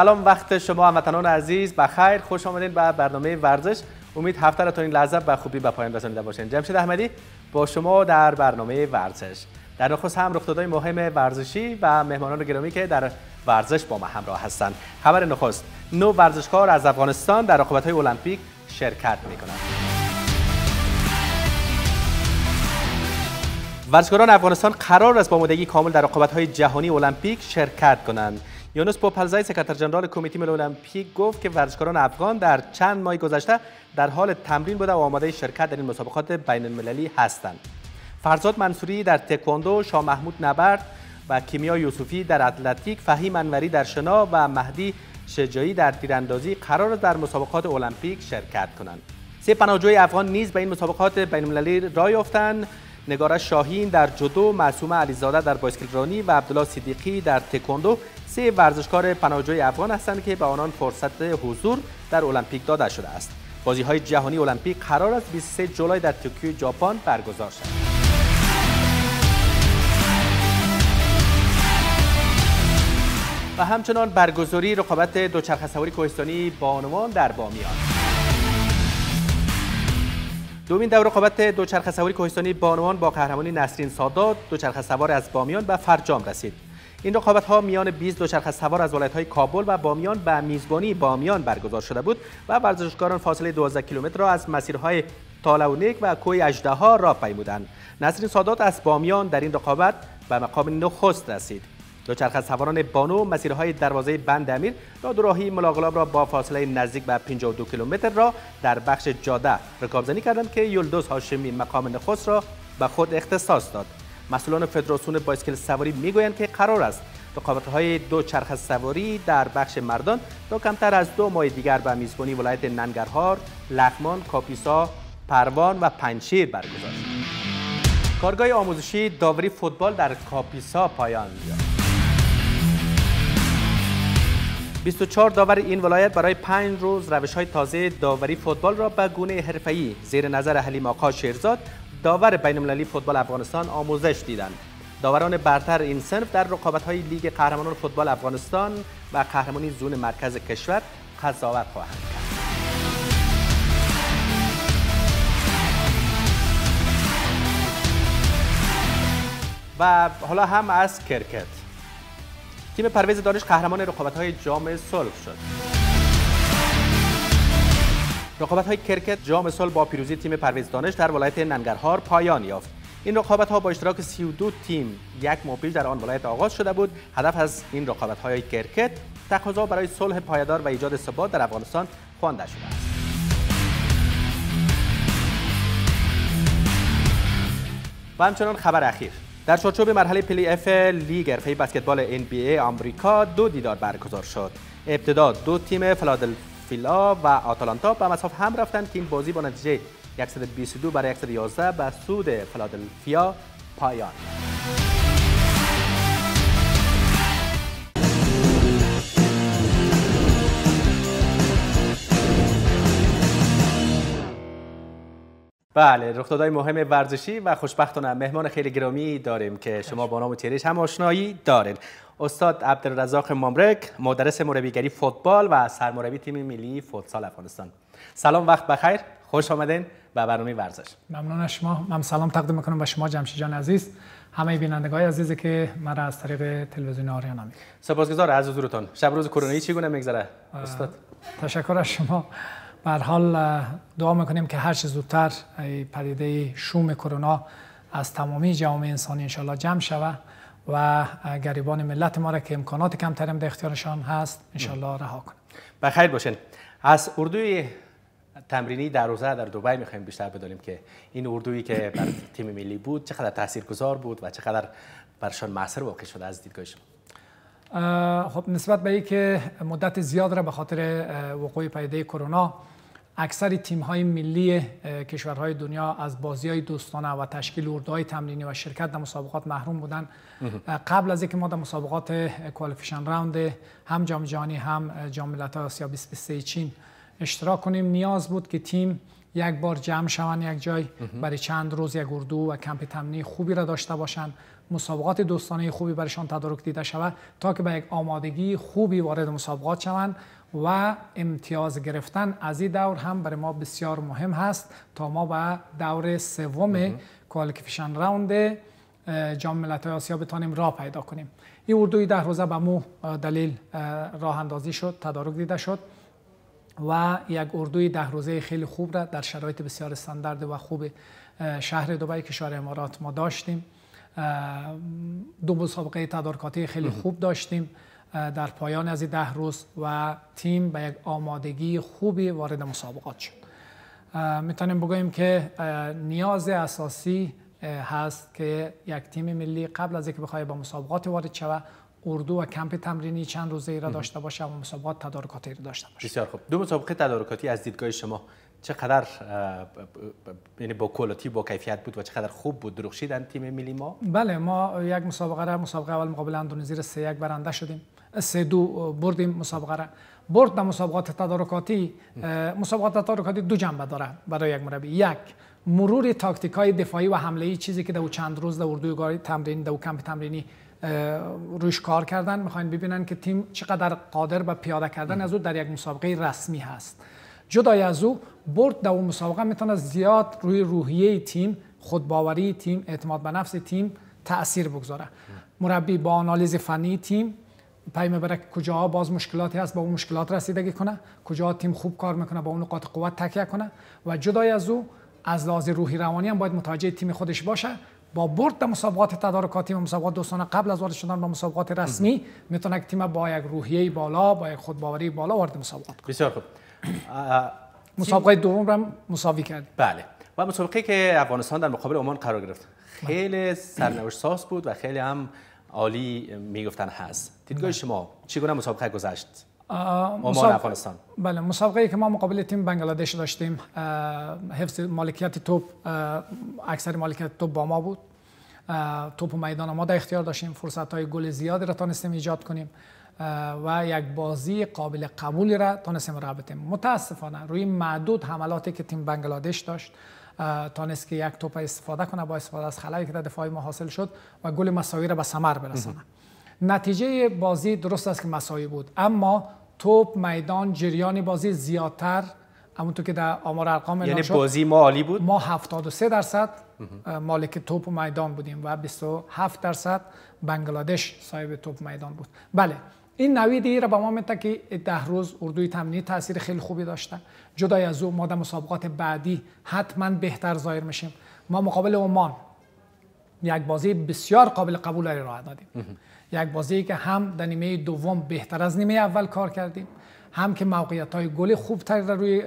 سلام وقت شما هموطنان عزیز بخیر خوش آمدین به برنامه ورزش امید هفته را تا این لحظه به خوبی به پایان رسانیده باشین جمشید احمدی با شما در برنامه ورزش در نخست هم رخدادهای مهم ورزشی و مهمانان گرامی که در ورزش با ما همراه هستند خبر نخست نو ورزشکار از افغانستان در های المپیک شرکت میکنند ورزشکاران افغانستان قرار است با مدگی کامل در های جهانی المپیک شرکت کنند یونس پوپلزای سکرتر جنرال کمیته ملی المپیک گفت که ورزشکاران افغان در چند ماه گذشته در حال تمرین بوده و آماده شرکت در این مسابقات بین المللی هستند. فرزاد منصوری در تکواندو، شاه محمود نبرد و کیمیا یوسفی در اتلتیک، فهیم انوری در شنا و مهدی شجایی در تیراندازی قرار در مسابقات المپیک شرکت کنند. سه پناهجوی افغان نیز به این مسابقات بین المللی راه یافتند. نگاره شاهین در جودو، معصومه علیزاده در بایسکل رانی و عبدالله صدیقی در تکواندو سه ورزشکار پناهجوی افغان هستند که به آنان فرصت حضور در المپیک داده شده است بازی های جهانی المپیک قرار است 23 جولای در توکیو ژاپن برگزار شود و همچنان برگزاری رقابت دوچرخه سواری کوهستانی بانوان در بامیان دومین دور رقابت دوچرخه سواری کوهستانی بانوان با قهرمانی نسرین سادات دوچرخه سوار از بامیان به فرجام رسید این رقابت ها میان 20 دوچرخه سوار از ولایت های کابل و بامیان به میزبانی بامیان برگزار شده بود و ورزشکاران فاصله 12 کیلومتر را از مسیرهای تالونیک و کوی ها را پیمودند نسرین سادات از بامیان در این رقابت به مقام نخست رسید دوچرخه سواران بانو مسیرهای دروازه بند امیر تا دوراهی ملاقلاب را با فاصله نزدیک به 52 کیلومتر را در بخش جاده رکابزنی کردند که یلدوز هاشمی مقام نخست را به خود اختصاص داد مسئولان فدراسیون بایسکل سواری میگویند که قرار است های دو چرخ سواری در بخش مردان تا کمتر از دو ماه دیگر به میزبانی ولایت ننگرهار، لغمان، کاپیسا، پروان و پنچیر برگزار شد. کارگاه آموزشی داوری فوتبال در کاپیسا پایان یافت. 24 داور این ولایت برای 5 روز روش های تازه داوری فوتبال را به گونه حرفه‌ای زیر نظر حلیم آقا شیرزاد داور بین المللی فوتبال افغانستان آموزش دیدند. داوران برتر این صنف در های لیگ قهرمانان فوتبال افغانستان و قهرمانی زون مرکز کشور قضاوت خواهند کرد. و حالا هم از کرکت تیم پرویز دانش قهرمان های جام صلح شد. رقابت های کرکت جام سال با پیروزی تیم پرویز دانش در ولایت ننگرهار پایان یافت این رقابت ها با اشتراک 32 تیم یک ماه پیش در آن ولایت آغاز شده بود هدف از این رقابت های کرکت تقاضا برای صلح پایدار و ایجاد ثبات در افغانستان خوانده شده است و همچنان خبر اخیر در چارچوب مرحله پلی اف لیگ حرفه بسکتبال NBA آمریکا دو دیدار برگزار شد ابتدا دو تیم فلادلفیا ویلا و آتالانتا به مساف هم رفتند که این بازی با نتیجه 122 برای 111 به سود فلادلفیا پایان بله رخدادهای مهم ورزشی و خوشبختانه مهمان خیلی گرامی داریم که شما با نام تیریش هم آشنایی دارین استاد عبدالرزاق مامرک مدرس مربیگری فوتبال و سرمربی تیم ملی فوتسال افغانستان سلام وقت بخیر خوش آمدین به برنامه ورزش ممنون شما من سلام تقدیم میکنم به شما جمشید جان عزیز همه بینندگان عزیزی که مرا از طریق تلویزیون آریانا میبینید سپاسگزار از حضورتان شب روز کرونایی چگونه میگذره استاد تشکر از شما بر حال دعا میکنیم که هر چه زودتر پدیده شوم کرونا از تمامی جامعه انسانی انشالله جمع شوه و گریبان ملت ما را که امکانات کمترم در اختیارشان هست انشالله رها کنیم بخیر باشین از اردوی تمرینی در روزه در دوبای میخوایم بیشتر بدانیم که این اردویی که بر تیم ملی بود چقدر تاثیرگذار بود و چقدر برشان معصر واقع شده از شما خب نسبت به اینکه مدت زیاد را به خاطر وقوع پدیده کرونا اکثر تیم های ملی کشورهای دنیا از بازی های دوستانه و تشکیل اردوهای تمرینی و شرکت در مسابقات محروم بودن قبل از اینکه ما در مسابقات کوالیفیکیشن راوند هم جام جهانی هم جام های آسیا 2023 چین اشتراک کنیم نیاز بود که تیم یک بار جمع شوند یک جای برای چند روز یک اردو و کمپ تمرینی خوبی را داشته باشند مسابقات دوستانه خوبی برایشان تدارک دیده شود تا که به یک آمادگی خوبی وارد مسابقات شوند و امتیاز گرفتن از این دور هم برای ما بسیار مهم هست تا ما به دور سوم کوالیفیکیشن راوند جام ملت آسیا بتانیم راه پیدا کنیم این اردوی ده روزه به مو دلیل راه اندازی شد تدارک دیده شد و یک اردوی ده روزه خیلی خوب را در شرایط بسیار استاندارد و خوب شهر دبی کشور امارات ما داشتیم دو مسابقه تدارکاتی خیلی خوب داشتیم در پایان از ده روز و تیم به یک آمادگی خوبی وارد مسابقات شد میتونیم بگویم که نیاز اساسی هست که یک تیم ملی قبل از اینکه بخواد با مسابقات وارد شود اردو و کمپ تمرینی چند روزه ای را داشته باشه و مسابقات تدارکاتی را داشته باشه بسیار خوب دو مسابقه تدارکاتی از دیدگاه شما چقدر یعنی با کلاتی با کیفیت بود و چقدر خوب بود درخشیدن تیم ملی ما بله ما یک مسابقه را مسابقه اول مقابل اندونزی را 3 برنده شدیم سه دو بردیم مسابقه را برد در مسابقات تدارکاتی مسابقات تدارکاتی دو جنبه داره برای یک مربی یک مرور تاکتیک های دفاعی و حمله ای چیزی که در چند روز در اردوگاه تمرین در کمپ تمرینی روش کار کردن میخواین ببینن که تیم چقدر قادر به پیاده کردن از او در یک مسابقه رسمی هست جدای از او برد در اون مسابقه میتونه زیاد روی روحیه تیم خودباوری تیم اعتماد به نفس تیم تاثیر بگذاره مربی با آنالیز فنی تیم پیمه بره کجا باز مشکلاتی هست با اون مشکلات رسیدگی کنه کجا تیم خوب کار میکنه با اون نقاط قوت تکیه کنه و جدای از او از لحاظ روحی روانی هم باید متوجه تیم خودش باشه با برد در مسابقات تدارکاتی و مسابقات دوستانه قبل از وارد شدن به مسابقات رسمی میتونه که تیم با یک روحیه بالا با یک خودباوری بالا وارد مسابقات کنه بسیار خوب مسابقه دوم هم مساوی کرد بله و مسابقه که افغانستان در مقابل عمان قرار گرفت بله. خیلی سرنوشت ساز بود و خیلی هم عالی میگفتن هست دیدگاه بله. شما چگونه مسابقه گذشت مسابقه افغانستان بله مسابقه ای که ما مقابل تیم بنگلادش داشتیم حفظ مالکیت توپ اکثر مالکیت توپ با ما بود توپ و میدان ما در اختیار داشتیم فرصت های گل زیادی را تانستیم ایجاد کنیم و یک بازی قابل قبولی را تانستیم را بتیم متاسفانه روی معدود حملاتی که تیم بنگلادش داشت تانست که یک توپ استفاده کنه با استفاده از خلایی که در دفاعی ما حاصل شد و گل مساوی را به ثمر برسانه نتیجه بازی درست است که مساوی بود اما توپ میدان جریان بازی زیادتر همونطور که در آمار ارقام یعنی شد. بازی ما عالی بود ما 73 درصد مالک توپ و میدان بودیم و 27 درصد بنگلادش صاحب توپ میدان بود بله این نوید را به ما میده که ده روز اردوی تمنی تاثیر خیلی خوبی داشته جدای از او ما در مسابقات بعدی حتما بهتر ظاهر میشیم ما مقابل عمان یک بازی بسیار قابل قبول را دادیم یک بازی که هم در نیمه دوم بهتر از نیمه اول کار کردیم هم که موقعیت های گل خوب تر روی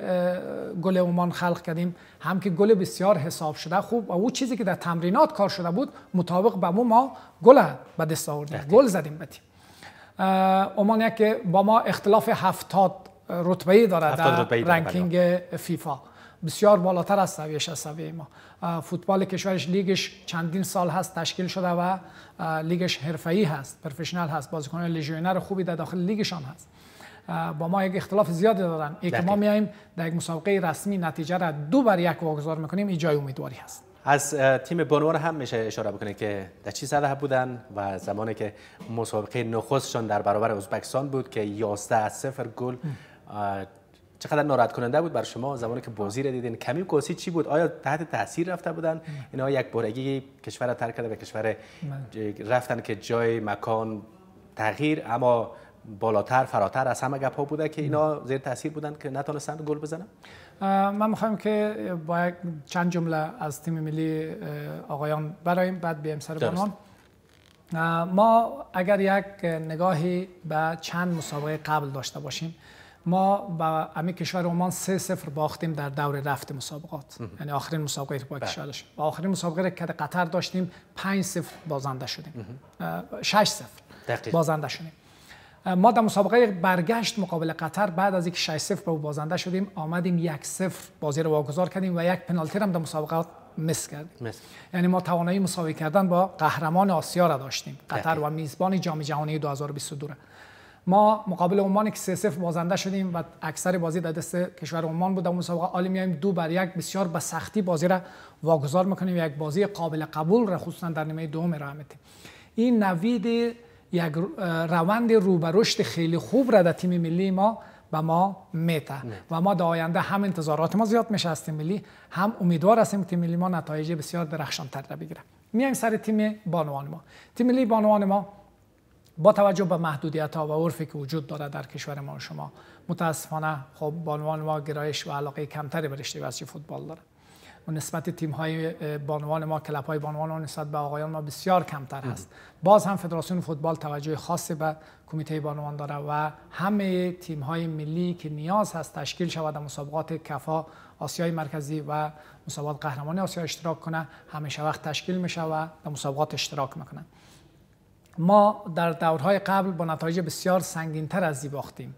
گل عمان خلق کردیم هم که گل بسیار حساب شده خوب و او چیزی که در تمرینات کار شده بود مطابق به ما گل به دست گل زدیم به عمان که با ما اختلاف هفتاد رتبه داره در رنکینگ بله. فیفا بسیار بالاتر از سویش از ما فوتبال کشورش لیگش چندین سال هست تشکیل شده و لیگش حرفه‌ای هست پروفشنال هست بازیکنان لژیونر خوبی در داخل لیگشان هست با ما یک اختلاف زیادی دارن ای که ما میاییم در یک مسابقه رسمی نتیجه را دو بر یک واگذار میکنیم ای جای امیدواری هست از تیم بانوان هم میشه اشاره بکنه که در چی صدح بودن و زمانی که مسابقه نخستشان در برابر ازبکستان بود که 11 از صفر گل چقدر ناراحت کننده بود بر شما زمانی که بازی را دیدین کمی کوسی چی بود آیا تحت تاثیر رفته بودن اینا یک بارگی کشور را ترک کرده به کشور بله. رفتن که جای مکان تغییر اما بالاتر فراتر از همه گپ ها بوده که اینا زیر تاثیر بودن که نتونستند گل بزنن من میخوایم که با چند جمله از تیم ملی آقایان برایم بعد بیایم سر بانوان ما اگر یک نگاهی به چند مسابقه قبل داشته باشیم ما با امی کشور عمان سه صفر باختیم در دور رفت مسابقات یعنی آخرین مسابقه با بله. کشورش با آخرین مسابقه که قطر داشتیم 5 سفر بازنده شدیم 6 صفر بازنده شدیم ما در مسابقه برگشت مقابل قطر بعد از اینکه 6 0 به با بازنده شدیم آمدیم یک 0 بازی رو واگذار کردیم و یک پنالتی هم در مسابقات مس کردیم یعنی ما توانایی مساوی کردن با قهرمان آسیا را داشتیم قطر و میزبان جام جهانی 2022 را ما مقابل عمان که 3 0 بازنده شدیم و اکثر بازی در دست کشور عمان بود در مسابقه عالی میایم دو بر یک بسیار به سختی بازی را واگذار میکنیم یک بازی قابل قبول را خصوصا در نیمه دوم ارائه این نوید یک روند روبرشت خیلی خوب را در تیم ملی ما به ما میته و ما در آینده هم انتظارات ما زیاد میشه از تیم ملی هم امیدوار هستیم تیم ملی ما نتایج بسیار درخشان تر را بگیره میایم سر تیم بانوان ما تیم ملی بانوان ما با توجه به محدودیت ها و عرفی که وجود داره در کشور ما شما متاسفانه خب بانوان ما گرایش و علاقه کمتری به رشته فوتبال داره و نسبت تیم های بانوان ما کلپ های بانوان ما نسبت به آقایان ما بسیار کمتر هست باز هم فدراسیون فوتبال توجه خاصی به کمیته بانوان داره و همه تیم های ملی که نیاز هست تشکیل شود مسابقات کفا آسیای مرکزی و مسابقات قهرمانی آسیا اشتراک کنه همیشه وقت تشکیل میشه و در مسابقات اشتراک میکنه ما در دورهای قبل با نتایج بسیار سنگینتر از باختیم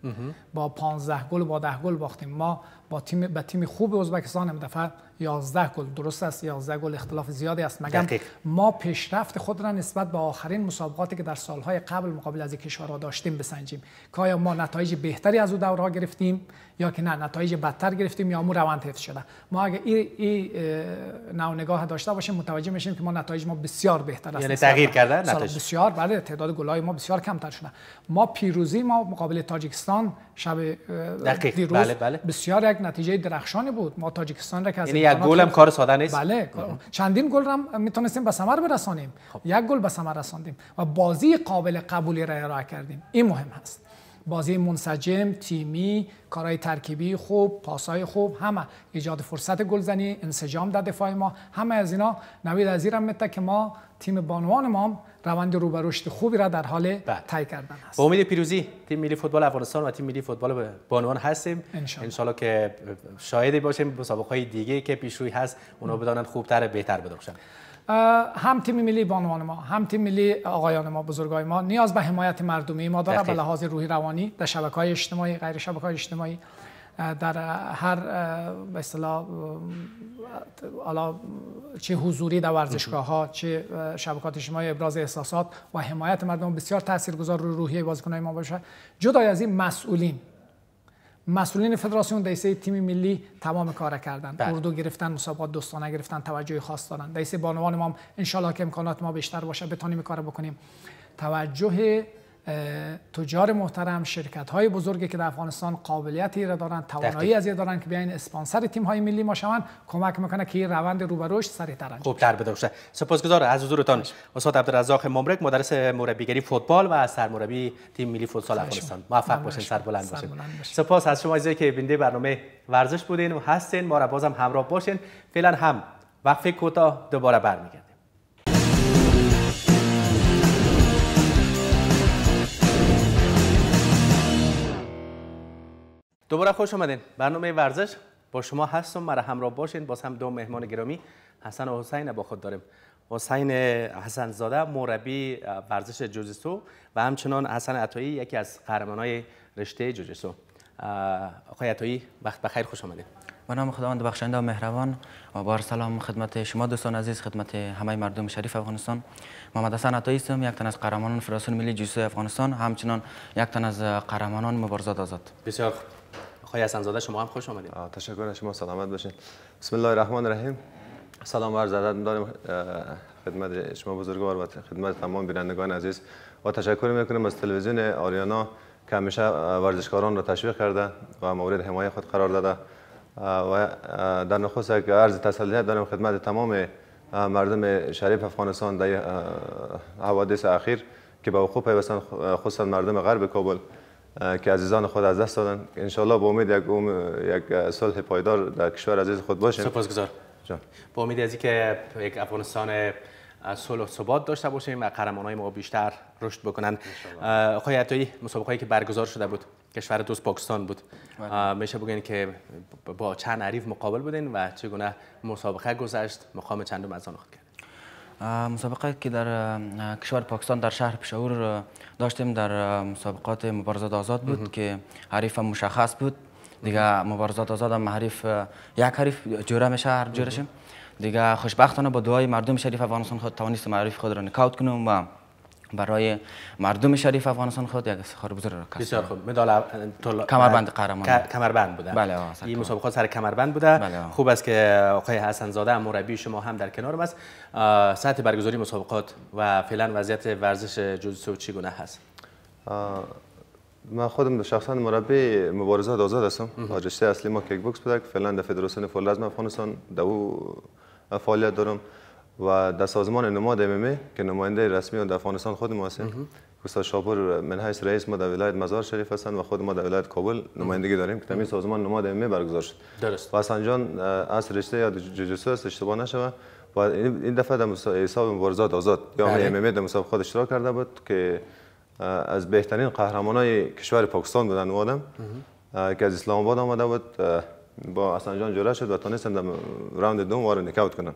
با 15 گل با 10 گل باختیم ما با تیم با تیم خوب ازبکستان هم دفعه 11 گل درست است 11 گل اختلاف زیادی است مگر ما پیشرفت خود را نسبت به آخرین مسابقاتی که در سالهای قبل مقابل از کشورها داشتیم بسنجیم که آیا ما نتایج بهتری از او دورها گرفتیم یا که نه نتایج بدتر گرفتیم یا مو روند حفظ شده ما اگر این ای, نگاه داشته باشیم متوجه میشیم که ما نتایج ما بسیار بهتر است یعنی تغییر کرده نتایج بسیار بله تعداد گلای ما بسیار کمتر شده ما پیروزی ما مقابل تاجیکستان شب دیروز بله بله. بسیار یک نتیجه درخشانی بود ما تاجیکستان را که یعنی یک گل هم کار ساده نیست بله چندین گل هم میتونستیم به ثمر برسانیم خب. یک گل به ثمر رساندیم و بازی قابل قبولی را ارائه کردیم این مهم هست بازی منسجم، تیمی، کارهای ترکیبی خوب، پاسهای خوب، همه ایجاد فرصت گلزنی، انسجام در دفاع ما، همه از اینا نوید از ایرم که ما تیم بانوان ما روند رو خوبی را در حال بله. طی کردن است. با امید پیروزی تیم ملی فوتبال افغانستان و تیم ملی فوتبال بانوان هستیم انشالله که شاهد باشیم مسابقه های دیگه که پیش روی هست اونا بدانن خوبتر بهتر بدرخشند هم تیم ملی بانوان ما هم تیم ملی آقایان ما بزرگای ما نیاز به حمایت مردمی ما داره به لحاظ روحی روانی در شبکه‌های اجتماعی غیر شبکه‌های اجتماعی در هر به چه حضوری در ورزشگاه ها چه شبکات اجتماعی ابراز احساسات و حمایت مردم بسیار تاثیرگذار رو روحیه بازیکنان ما باشه جدای از این مسئولین مسئولین فدراسیون دایسه تیم ملی تمام کار کردن بله. اردو گرفتن مسابقات دوستانه گرفتن توجه خاص دارن دایسه بانوان ما ان که امکانات ما بیشتر باشه بتونیم کار بکنیم توجه تجار محترم شرکت های بزرگی که در افغانستان قابلیتی را دارن توانایی از دارن که بیاین اسپانسر تیم های ملی ما شون کمک میکنه که این روند روبروش سریعتر تر خوب تر سپاسگزار از حضورتان استاد عبدالرزاق ممرک مدرس مربیگری فوتبال و سرمربی تیم ملی فوتسال افغانستان موفق باشین سر بلند باشین سپاس از شما که بینده برنامه ورزش بودین و هستین ما را بازم همراه باشین فعلا هم وقفه کوتاه دوباره برمیگردیم دوباره خوش آمدین برنامه ورزش با شما هستم مرا همراه باشین باز هم دو مهمان گرامی حسن و حسین با خود داریم حسین حسن زاده مربی ورزش جوجیتسو و همچنان حسن عطایی یکی از قهرمانای رشته جوجیتسو آقای عطایی وقت بخیر خوش آمدین به نام خداوند بخشنده و مهربان و بار سلام خدمت شما دوستان عزیز خدمت همه مردم شریف افغانستان محمد حسن عطایی هستم یک تن از قهرمانان فراسون ملی جوجیتسو افغانستان همچنان یک تن از قهرمانان مبارزات آزاد بسیار آقای حسن زاده شما هم خوش اومدید تشکر شما سلامت باشین بسم الله الرحمن الرحیم سلام عرض ادب خدمت شما بزرگوار و خدمت تمام بینندگان عزیز و تشکر میکنم از تلویزیون آریانا که همیشه ورزشکاران را تشویق کرده و مورد حمایت خود قرار داده و در نخست یک عرض تسلیت دارم خدمت تمام مردم شریف افغانستان در حوادث اخیر که به وقوع پیوستند خصوصا مردم غرب کابل که عزیزان خود از دست دادن انشالله با امید یک, یک صلح پایدار در کشور عزیز خود باشه سپاسگزار جان با امید از اینکه یک افغانستان صلح و ثبات داشته باشیم و قهرمانای ما بیشتر رشد بکنن آقای عطایی مسابقه که برگزار شده بود کشور دوست پاکستان بود بله. میشه بگین که با چند عریف مقابل بودین و چگونه مسابقه گذشت مقام چندم از آن خود کرد مسابقه که در کشور پاکستان در شهر پشاور داشتیم در مسابقات مبارزات آزاد بود که حریف مشخص بود دیگه مبارزات آزاد هم حریف یک حریف جوره میشه هر جورشیم دیگه خوشبختانه با دعای مردم شریف افغانستان خود توانیست معرف خود را نکاوت کنم و برای مردم شریف افغانستان خود یک افتخار بزرگ را بسیار خوب مدال طول... کمربند قهرمان کمربند بوده بله این مسابقه سر کمربند بوده بله خوب است که آقای حسن زاده مربی شما هم در کنار است سطح برگزاری مسابقات و فعلا وضعیت ورزش جوجیتسو چی گناه هست من خودم شخصا مربی مبارزه آزاد هستم رشته اصلی ما کیک بوکس بوده فعلا در فدراسیون فولاد افغانستان دو فعالیت دارم و در سازمان نماد ام که نماینده رسمی در افغانستان خود ما هستیم استاد شاپور من رئیس ما در ولایت مزار شریف هستند و خود ما در ولایت کابل نمایندگی داریم که تمیز سازمان نماد ام برگزار شد درست و سنجان از رشته یا جوجوسو است اشتباه نشوه و این دفعه در حساب مبارزات آزاد یا بله. ام ام در خود اشتراک کرده بود که از بهترین قهرمانای کشور پاکستان بودن و که از اسلام آباد آمده بود با حسن جان جوره شد و تونستم در راوند دوم وارد نکاوت کنم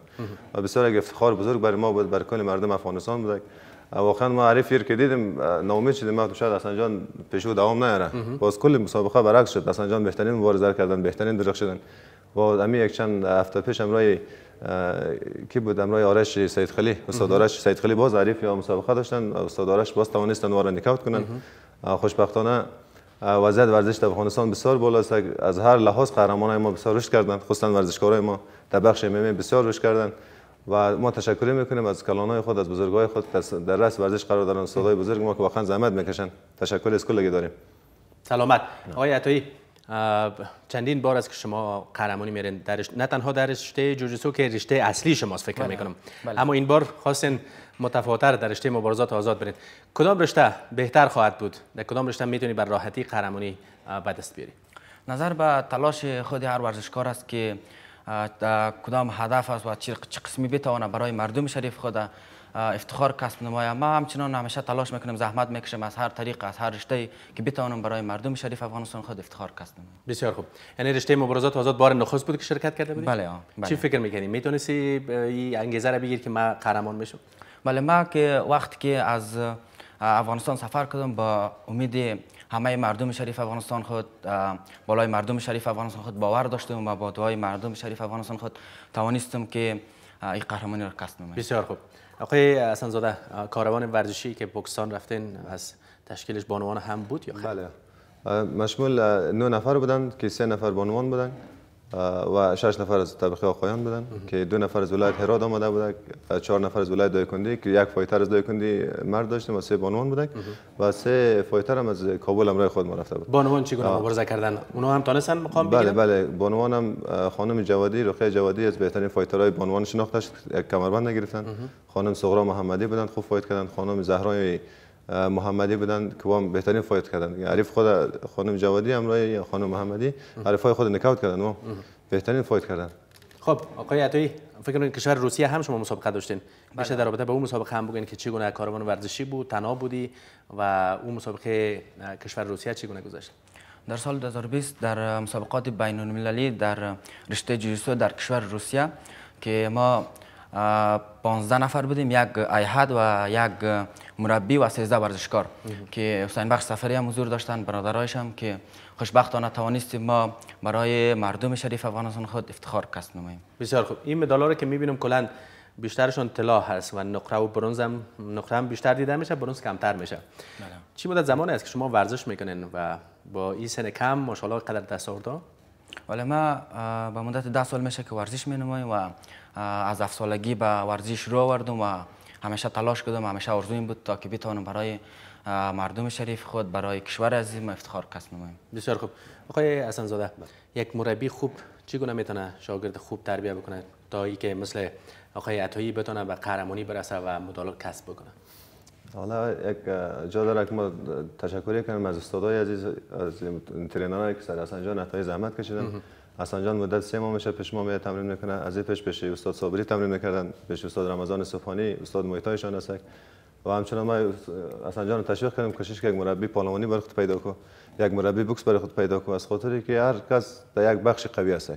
و بسیار افتخار بزرگ برای ما بود برای کل مردم افغانستان بود واقعا ما عارف که دیدیم ناامید شدیم ما شاید حسن جان پیشو دوام نیاره باز کل مسابقه برعکس شد حسن جان بهترین مبارزه کردن بهترین شدن و امی یک چند هفته پیش امرای کی بود امرای آرش سید خلی استاد آرش سید خلی باز عارف یا مسابقه داشتن استاد آرش باز توانستن وارد نکاوت کنن خوشبختانه وضعیت ورزش در افغانستان بسیار بالا است از هر لحاظ های ما بسیار رشد کردند خصوصا های ما در بخش ام بسیار رشد کردند و ما تشکر میکنیم از های خود از بزرگای خود در رأس ورزش قرار دارن استادای بزرگ ما که واقعا زحمت میکشن تشکر از کلگی داریم سلامت آقای عطایی چندین بار است که شما قهرمانی میرین در نه تنها در رشته جوجیتسو که رشته اصلی شماست فکر بله. میکنم بله. اما این بار خواستین متفاوتر در رشته مبارزات آزاد برید کدام رشته بهتر خواهد بود در کدام رشته میتونی بر راحتی قهرمانی به دست بیاری نظر به تلاش خود هر ورزشکار است که کدام هدف است و چه قسمی بتوانه برای مردم شریف خود افتخار کسب نمایم ما همچنان همیشه تلاش میکنیم زحمت میکشیم از هر طریق از هر رشته که بتوانم برای مردم شریف افغانستان خود افتخار کسب نمایم بسیار خوب یعنی رشته مبارزات آزاد بار نخست بود که شرکت کرده بودی بله, چی بله. فکر میکنی میتونی این انگیزه را بگیری که من قهرمان میشم ولی ما که وقتی که از افغانستان سفر کردم با امید همه مردم شریف افغانستان خود بالای مردم شریف افغانستان خود باور داشتم و با دعای مردم شریف افغانستان خود توانستم که این قهرمانی را کسب نمایم بسیار خوب آقای زاده کاروان ورزشی که پاکستان رفتن از تشکیلش بانوان هم بود یا خیر بله مشمول نه نفر بودند که سه نفر بانوان بودند و شش نفر از طبقه آقایان بودن که دو نفر از ولایت هرات آمده بودن چهار نفر از ولایت دایکندی که یک فایتر از دایکندی مرد داشتیم و سه بانوان بودن و سه فایتر هم از کابل امرای خود ما رفته بود بانوان چگونه مبارزه کردن اونا هم تونستن مقام بله بله بانوان هم خانم جوادی رقیه جوادی از بهترین فایترهای بانوان شناخته شد کمربند نگرفتن خانم صغرا محمدی بودن خوب فایت کردن خانم زهرای محمدی بودن که بهترین فایت کردن عارف یعنی خود خانم جوادی همراه خانم محمدی عارفای های خود نکاوت کردن ما بهترین فایت کردن خب آقای عطایی فکر کنم کشور روسیه هم شما مسابقه داشتین میشه بله. در رابطه با اون مسابقه هم بگین که چگونه کاروان ورزشی بود تنا بودی و اون مسابقه کشور روسیه چگونه گذشت در سال 2020 در مسابقات بین المللی در رشته جوجیتسو در کشور روسیه که ما پانزده نفر بودیم یک ایحد و یک مربی و سیزده ورزشکار که حسین بخش سفری هم حضور داشتن برادرایش هم که خوشبختانه توانستیم ما برای مردم شریف افغانستان خود افتخار کسب نماییم بسیار خوب این مدال‌ها رو که می‌بینیم کلا بیشترشون طلا هست و نقره و برنز هم نقره هم بیشتر دیده میشه برنز کمتر میشه بله. چی مدت زمان است که شما ورزش میکنین و با این سن کم ماشاءالله قدر دستاوردا ولی ما به مدت 10 سال میشه که ورزش مینماییم و از افسالگی به ورزش رو آوردم و همیشه تلاش کردم همیشه ارزویم بود تا که بتوانم برای مردم شریف خود برای کشور عزیزم افتخار کسب نمایم بسیار خوب آقای حسن زاده یک مربی خوب چگونه میتونه شاگرد خوب تربیت بکنه تا که مثل آقای عطایی بتونه به قهرمانی برسه و مدال کسب بکنه حالا یک جا داره که ما تشکر کنیم از استادای عزیز از ترینرهایی که سر حسن جان عطایی زحمت کشیدن حسن جان مدت سه ماه میشه پیش ما میاد تمرین میکنه از این پیش پیش استاد صابری تمرین میکردن پیش استاد رمضان صفانی استاد مویتایشان هست و همچنان ما حسن جان تشویق کردیم کوشش که یک مربی پالوانی برای خود پیدا کو یک مربی بوکس برای خود پیدا کو از خاطری که هر کس در یک بخش قوی است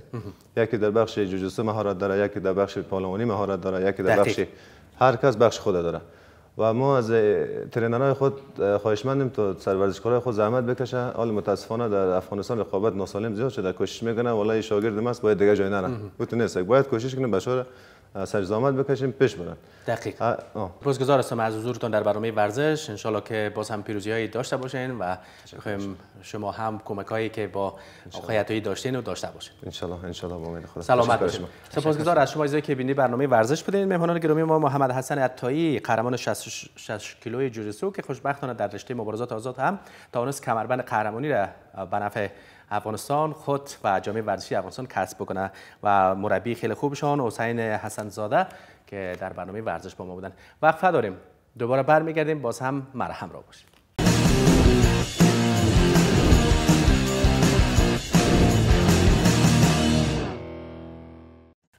یکی در بخش جوجوسو مهارت داره یکی در بخش پالوانی مهارت داره یکی در بخش هر کس بخش خود داره و ما از ترینرهای خود خواهشمندیم تا سرورزشکارهای خود زحمت بکشه حال متاسفانه در افغانستان رقابت ناسالم زیاد شده کوشش میکنه والله شاگرد ماست باید دیگه جای نره گفت باید کوشش کنه بشه سر زحمت بکشیم پیش برن دقیق پاسگزار هستم از حضورتان در برنامه ورزش انشالله که باز هم پیروزی هایی داشته باشین و خواهیم شما هم کمک هایی که با آقایت هایی داشتین داشته باشین انشالله انشالله با امید خدا سلامت باشین سپاسگزار از شما ایزایی که بینی برنامه ورزش بودین مهمانان گرامی ما محمد حسن عطایی قهرمان 66 کیلوی جوجیتسو که خوشبختانه در رشته مبارزات آزاد هم توانست کمربند قهرمانی را به نفع افغانستان خود و جامعه ورزشی افغانستان کسب بکنه و مربی خیلی خوبشان حسین حسن زاده که در برنامه ورزش با ما بودن وقفه داریم دوباره برمیگردیم باز هم مرهم را باشیم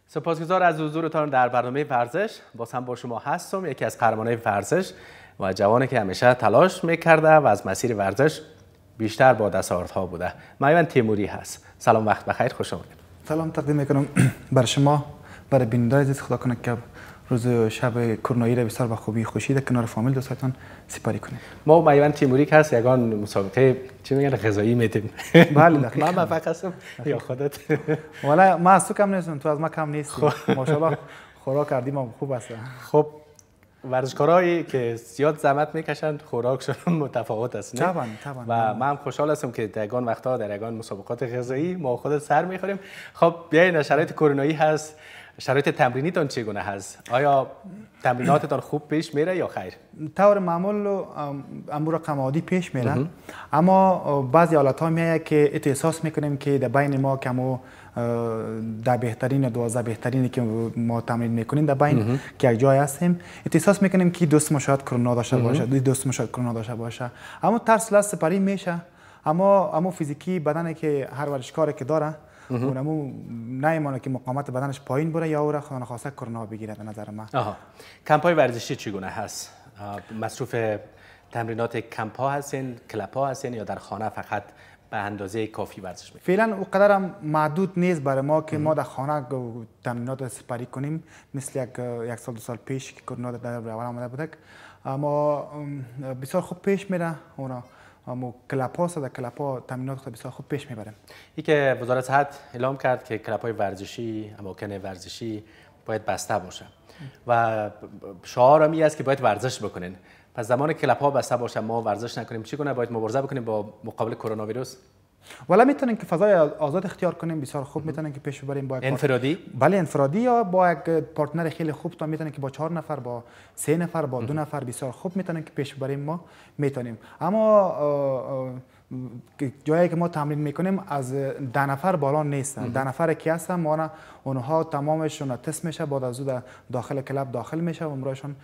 سپاسگزار از حضورتان در برنامه ورزش باز هم با شما هستم یکی از قهرمانای ورزش و جوانی که همیشه تلاش میکرده و از مسیر ورزش بیشتر با ها بوده مایون تیموری هست سلام وقت بخیر خوش آمدید سلام تقدیم میکنم بر شما برای بینندای عزیز خدا کنه که روز شب کرنایی را بسیار به خوبی خوشی در کنار فامیل دوستان سپاری کنید ما مایون تیموری هست یگان مسابقه چی میگن غذایی میتیم بله دقیقاً من هستم یا خودت ولی ما از تو کم نیستم تو از ما کم نیستی خب. ماشاءالله خوراک کردیم خوب است خب ورزشکارایی که زیاد زحمت میکشند خوراکشون متفاوت است نه و من خوشحال هستم که وقتها در درگان مسابقات غذایی ما خود سر میخوریم خب بیاین شرایط کرونایی هست شرایط تمرینیتان چگونه هست آیا تمریناتتان خوب پیش میره یا خیر طور معمول امور عادی پیش میره اما بعضی حالات ها میایه که احساس میکنیم که در بین ما کمو در بهترین دوازده بهترینی که ما تمرین میکنیم در بین که یک جای هستیم احساس میکنیم که دوست ما شاید کرونا داشته باشه دوست ما شاید کرونا داشته باشه اما ترس لاست سپری میشه اما اما فیزیکی بدنی که هر ورزشکاری که داره اونمو نمیمونه که مقامت بدنش پایین بره یا او را خدا کرونا بگیره به نظر من کمپای ورزشی چگونه هست مصروف تمرینات کمپا هستن کلپ ها هستن یا در خانه فقط به اندازه کافی ورزش می فعلا اونقدر هم محدود نیست برای ما که ما در خانه تمرینات سپری کنیم مثل یک یک سال دو سال پیش که کرونا در اول آمده بود اما بسیار خوب پیش میره اونا اما کلپ ها در کلپ ها بسیار خوب پیش میبریم اینکه که وزارت صحت اعلام کرد که کلپ ورزشی اماکن ورزشی باید بسته باشه و شعار هم است که باید ورزش بکنین پس زمان کلپ ها بسته باشه ما ورزش نکنیم چی کنه باید مبارزه بکنیم با مقابل کرونا ویروس ولی میتونیم که فضای آزاد اختیار کنیم بسیار خوب میتونیم که پیش ببریم با انفرادی بله انفرادی یا با یک پارتنر خیلی خوب تا میتونیم که با چهار نفر با سه نفر با دو نفر بسیار خوب میتونن که پیش ببریم ما میتونیم اما جایی که ما تمرین میکنیم از ده نفر بالا نیستن ده نفر که هستن ما اونها تمامشون تست میشه بعد از داخل کلب داخل میشه و عمرشون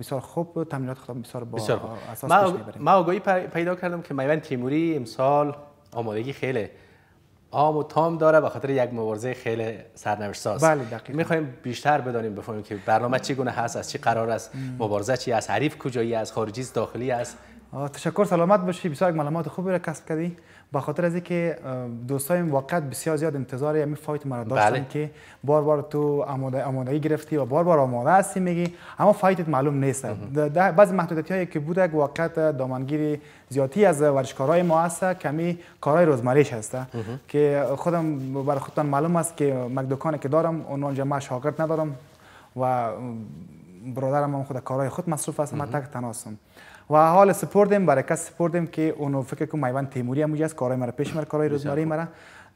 بسیار خوب تمرینات خود بسیار با اساس ما, ما آگاهی پیدا کردم که میوان تیموری امسال آمادگی خیلی آم و تام داره به خاطر یک مبارزه خیلی سرنوشت ساز بله، میخوایم بیشتر بدانیم بفهمیم که برنامه چی گونه هست از چی قرار است مبارزه چی است حریف کجایی از خارجی است داخلی است تشکر سلامت باشی بسیار معلومات خوبی را کسب کردی به خاطر از اینکه دوستایم واقعا بسیار زیاد انتظار همین فایت مرا داشتن بله. که بار بار تو آماده گرفتی و بار بار آماده هستی میگی اما فایتت معلوم نیست بعضی محدودیت هایی که بوده واقعا دامنگیری زیادی از ورشکارهای ما هست کمی کارهای روزمریش هست که خودم برای خودتان معلوم است که مک که دارم اونجا ما شاگرد ندارم و برادرم هم خود کارهای خود مصروف است من تک تناسم و حال سپردیم برای کس که اونو فکر کنم میوان تیموری هم است کارای مرا پیش مرا کارای روزمره مرا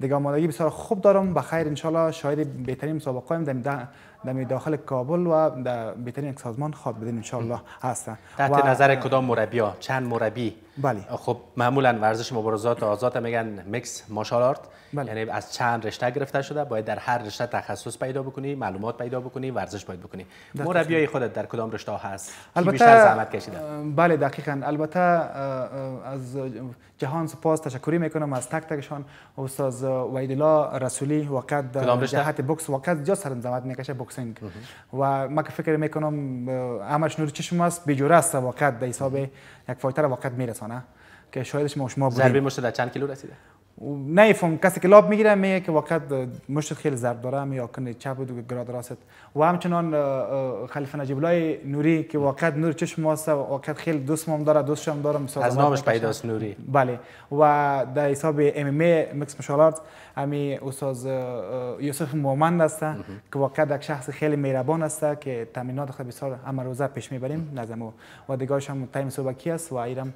دیگه آمادگی بسیار خوب دارم بخیر انشالله شاید بهترین مسابقه هم در در داخل کابل و در بهترین یک سازمان خواب بدین ان هستن تحت نظر کدام مربی ها چند مربی بله خب معمولا ورزش مبارزات آزاد میگن مکس ماشال آرت یعنی از چند رشته گرفته شده باید در هر رشته تخصص پیدا بکنی معلومات پیدا بکنی ورزش باید بکنی های خودت در کدام رشته ها هست البته بیشتر زحمت کشیده بله دقیقا البته از جهان سپاس تشکری میکنم از تک تکشان استاد ویدلا رسولی وقت در جهت بوکس وقت جا سر زحمت میکشه بوکسینگ و ما که فکر میکنم همش نور چشم است بیجوره است واقعا به حساب یک فایتر واقعا میرسانه که شایدش ما شما بودیم ضربه مشت در چند کیلو رسیده نیفون کسی که لاب میگیره میگه که واقعا مشت خیلی ضرب داره یا کنه چپ بود گراد راست و همچنان خلیفه نجیب الله نوری که واقعا نور چشم ماست و خیلی دوست مام داره دوستش هم دارم از نامش پیداست نوری بله و در حساب ام ام مکس مشالارت امی استاد یوسف مومند است که واقعا یک شخص خیلی مهربان است که تامینات خیلی بسیار امروزه پیش میبریم نظم و دیگه هم تایم صبحی است و ایرم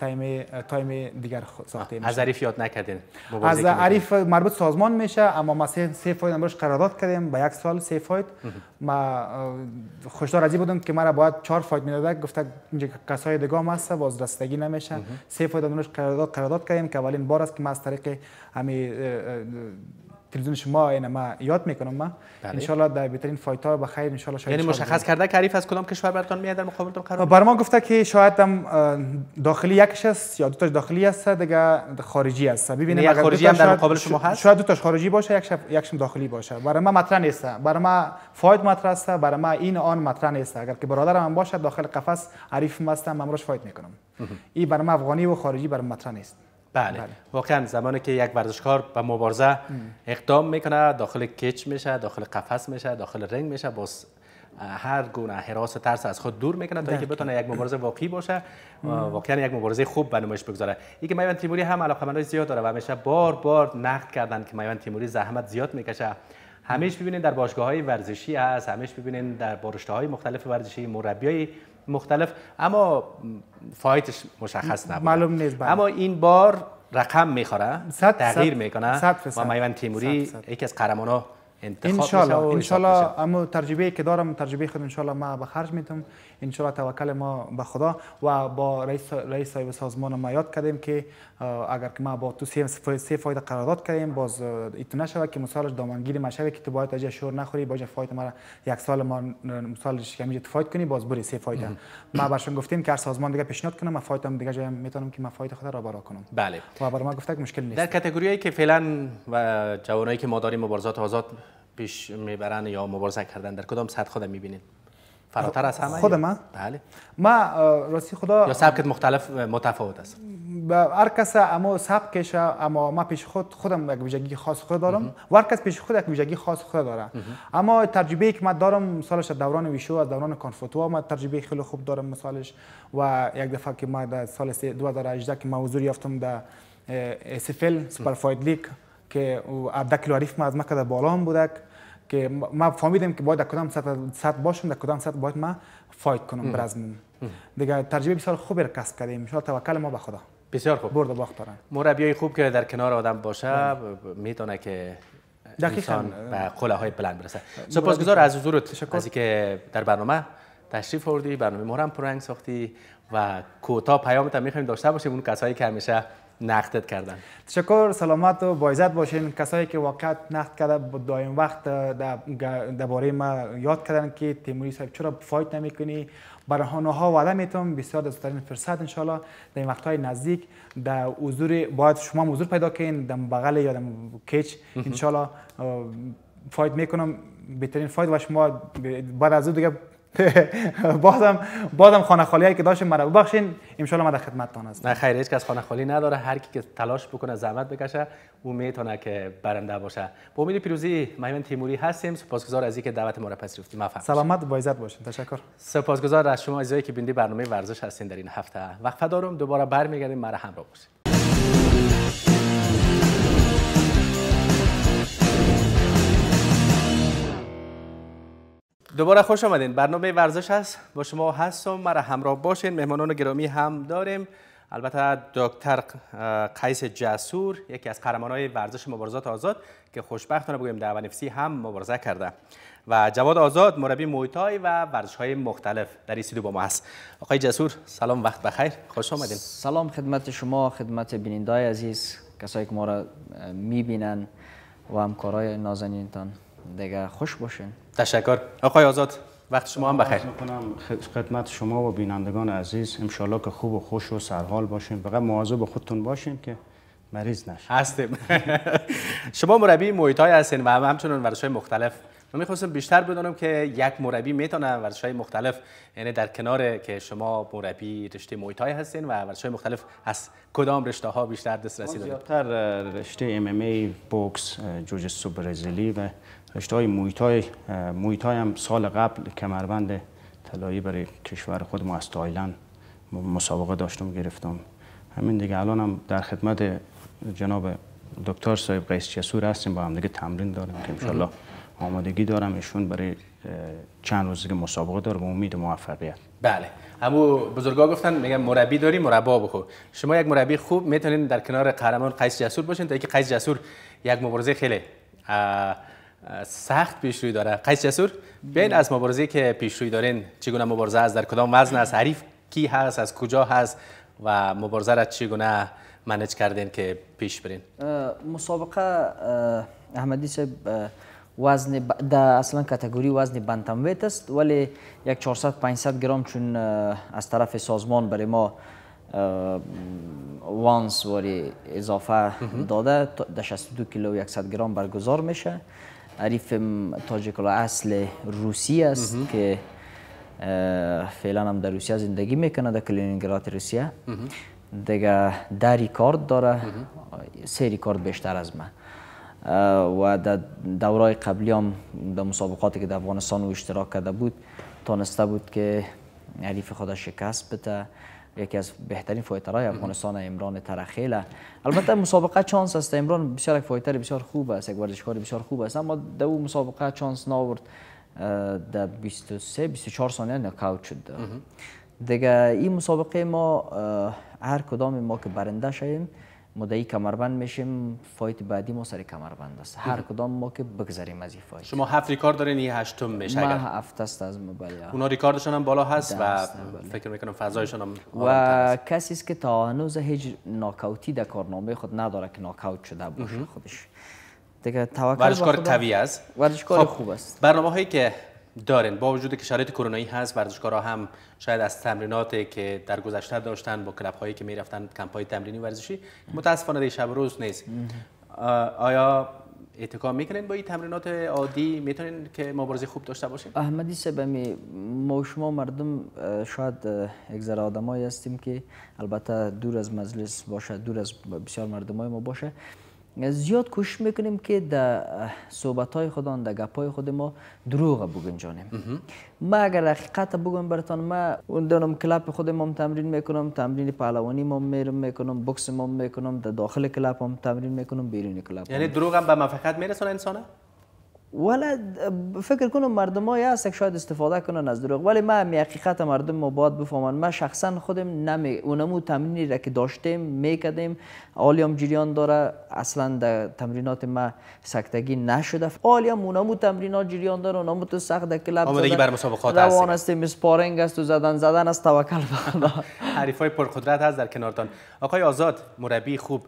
تایم تایم دیگر ساخته از ظریف یاد نکردیم از عریف مربوط سازمان میشه اما ما سه فاید امروز قرارداد کردیم با یک سال سه فاید ما خوشدار ازی بودم که مرا باید چهار فاید میداد گفته اینجا کسای دیگه هم هست بازرسیدگی نمیشه سه فاید امروز قرارداد قرارداد کردیم که اولین بار است که ما از طریق تلویزیون شما اینا ما یاد میکنم ما بله. ان شاء الله در بهترین فایت ها به خیر ان شاء الله شاید یعنی مشخص کرده که حریف از کدام کشور برتون میاد در مقابلتون قرار بر ما گفته که شاید هم داخلی یکش است یا دو تاش داخلی است دیگه خارجی است ببینیم یعنی اگر خارجی هم در مقابل شما هست شاید دو تاش خارجی باشه یک یکشم داخلی باشه برای ما مطرح نیست برای ما فایت مطرح است برای ما این آن مطرح نیست اگر که برادرم هم باشه داخل قفس حریف هستم من فایت میکنم این برای ما افغانی و خارجی برای مطرح نیست بله. بله. واقعا زمانی که یک ورزشکار به مبارزه اقدام میکنه داخل کچ میشه داخل قفس میشه داخل رنگ میشه با هر گونه حراس و ترس از خود دور میکنه تا اینکه بتونه یک مبارزه واقعی باشه واقعا یک مبارزه خوب به نمایش بگذاره این که میوان تیموری هم علاقه مندای زیاد داره و همیشه بار بار نقد کردن که میوان تیموری زحمت زیاد میکشه همیشه ببینید در باشگاه های ورزشی هست همیشه ببینید در بارشته های مختلف ورزشی مربیای مختلف اما فایتش مشخص نبود معلوم نیست بله. اما این بار رقم میخوره تغییر میکنه و میون تیموری یکی از قهرمانان انتخاب انشالله اما امو تجربه که دارم تجربه خود انشالله ما به خرج میتم انشالله توکل ما به خدا و با رئیس رئیس صاحب سازمان ما یاد کردیم که اگر که ما با تو سه سه فایده قرارداد کردیم باز ایت نشه که مثالش دامنگیری مشوه که تو باید اجازه شور نخوری باج فایده ما یک سال ما مثالش کمی فایت کنی باز بری سه فایده ما برشون گفتیم که هر سازمان دیگه پیشنهاد کنه ما فایده هم دیگه میتونم که ما فایده خود را برا کنم بله و برای ما گفته که مشکل نیست در کاتگوریایی که فعلا و جوانایی که ما داریم مبارزات آزاد پیش میبرن یا مبارزه کردن در کدام سطح خودم میبینید فراتر از همه خود من بله ما راستی خدا یا سبکت مختلف متفاوت است به هر کس اما سبکش اما ما پیش خود خودم یک ویژگی خاص خود دارم و هر کس پیش خود یک ویژگی خاص خود داره اما تجربه ای که من دارم سالش دوران ویشو از دوران کانفوتو ما تجربه خیلی خوب دارم مثالش و یک دفعه که ما در سال 2018 که ما حضور یافتم در اسفل سوپر فایت لیگ که دکلو کیلو ما از ما بالا هم بودک که ما فهمیدیم که باید در کدام سطح باشم در کدام سطح باید ما فایت کنم برزمون دیگه تجربه بسیار خوب را کسب کردیم ان توکل ما به خدا بسیار خوب برد باخت دارن مربیای خوب که در کنار آدم باشه بله. میتونه که دقیقاً به قله های بلند برسه سپاسگزار از حضورت از که در برنامه تشریف آوردی برنامه ما هم پرنگ ساختی و کوتا پیامت هم میخوایم داشته باشیم اون کسایی که همیشه نقدت کردن تشکر سلامت و با باشین کسایی که واقعا نقد کرده دایم وقت درباره ما یاد کردن که تیموری صاحب چرا فایت نمیکنی برای ها وعده میتونم بسیار دوستترین فرصت انشالله در این وقتهای نزدیک در حضور باید شما حضور پیدا کنید در بغل یا در کیچ انشالله فایت میکنم بهترین فایت و شما بعد از دیگه بازم بازم خانه خالی که داشتیم مرا ببخشین ان شاء الله ما در خدمتتون هستیم نه خیر هیچ کس خانه خالی نداره هر کی که تلاش بکنه زحمت بکشه او میتونه که برنده باشه با امید پیروزی مهمن تیموری هستیم سپاسگزار از اینکه دعوت ما را پذیرفتید مفهم سلامت با عزت باشین تشکر سپاسگزار از شما عزیزایی که بیننده برنامه ورزش هستین در این هفته وقفه دارم دوباره برمیگردیم مرا همراه باشید دوباره خوش آمدین برنامه ورزش هست با شما هستم مرا همراه باشین مهمانان گرامی هم داریم البته دکتر قیس جسور یکی از های ورزش مبارزات آزاد که خوشبختانه بگویم در ونفسی هم مبارزه کرده و جواد آزاد مربی مویتای و ورزش های مختلف در این با ما هست آقای جسور سلام وقت بخیر خوش آمدین سلام خدمت شما خدمت بینندای عزیز کسایی که ما را میبینن و همکارای نازنینتان دیگه خوش باشین تشکر آقای آزاد وقت شما هم بخیر میکنم خدمت شما و بینندگان عزیز ان که خوب و خوش و سرحال باشین فقط مواظب خودتون باشین که مریض نشین هستیم شما مربی محیط های هستین و هم همچنین های مختلف من میخواستم بیشتر بدانم که یک مربی میتونه ورش های مختلف یعنی در کنار که شما مربی رشته محیط های هستین و ورش های مختلف از کدام رشته ها بیشتر دسترسی دارید؟ زیادتر رشته ام بوکس جوجیتسو برزیلی و رشته های مویتای مویتای هم سال قبل کمربند طلایی برای کشور خود ما از تایلند مسابقه داشتم گرفتم همین دیگه الان هم در خدمت جناب دکتر صاحب قیس چسور هستیم با هم دیگه تمرین داریم که انشالله آمادگی دارم ایشون برای چند روز دیگه مسابقه داره به امید موفقیت بله اما بزرگا گفتن میگن مربی داری مربا بخو شما یک مربی خوب میتونین در کنار قهرمان قیس جسور باشین تا اینکه قیس جسور یک مبارزه خیلی سخت پیشروی داره قیس جسور بیاین از مبارزه که پیشروی دارین چگونه مبارزه است در کدام وزن است حریف کی هست از کجا هست و مبارزه را چگونه منج کردین که پیش برین مسابقه احمدی صاحب وزن اصلا کتگوری وزن بنتم است ولی یک 400 500 گرم چون از طرف سازمان برای ما وانس واری اضافه داده 62 کیلو 100 گرم برگزار میشه حریف تاجیکلا اصل روسی است که فعلا هم در روسیه زندگی میکنه در کلینینگراد روسیه دیگه ده ریکارد داره سه ریکارد بیشتر از من و در دورای قبلی هم در مسابقاتی که در افغانستان و اشتراک کرده بود تانسته بود که حریف خودش شکست بده یکی از بهترین فایترهای افغانستان امران ترخیل البته مسابقه چانس است امران بسیار یک فایتر بسیار خوب است یک ورزشکار بسیار خوب است اما در او مسابقه چانس ناورد در 23 24 ثانیه نکاوت شد دیگه این مسابقه ما هر کدام ما که برنده شیم مدعی کمربند میشیم فایت بعدی ما سر کمربند است هر کدام ما که بگذریم از این فایت شما هفت ریکارد دارین یه هشتم میشه ما هفت است از موبایل اونا ریکاردشان هم بالا هست و فکر میکنم فضایشان هم و کسی است که تا هنوز هیچ ناکاوتی در کارنامه خود نداره که ناکاوت شده باشه خودش دیگه توکل ورزشکار قوی است ورزشکار خب، خوب است برنامه هایی که دارن با وجود که شرایط کرونایی هست ورزشکارا هم شاید از تمریناتی که در گذشته داشتن با کلب هایی که میرفتن کمپ های تمرینی ورزشی متاسفانه در شب روز نیست آیا اتکا میکنین با این تمرینات عادی میتونین که مبارزه خوب داشته باشین احمدی سبمی ما شما مردم شاید ذره آدمایی هستیم که البته دور از مجلس باشه دور از بسیار مردمای ما باشه زیاد کوشش میکنیم که در صحبت های خودان در گپ های خود ما دروغ بگنجانیم ما اگر حقیقت بگم برتان ما اون دانم کلاب خود تمرین میکنم تمرین پهلوانی ما میرم میکنم بکس ما میکنم در داخل کلپ هم تمرین میکنم بیرون کلاب یعنی دروغ هم به منفعت میرسونه انسانه ولی فکر کنم مردم های هست که شاید استفاده کنن از دروغ ولی من می حقیقت مردم ما باید بفهمن من شخصا خودم نمی اونمو تمرینی را که داشتیم میکردیم آلیام جریان داره اصلا در تمرینات ما سکتگی نشده آلیام اونمو تمرینات جریان داره اونمو تو سخت در کلب آمدگی بر مسابقات هست روان است اسپارینگ است و زدن زدن است توکل به حریف های پرقدرت هست در کنارتان آقای آزاد مربی خوب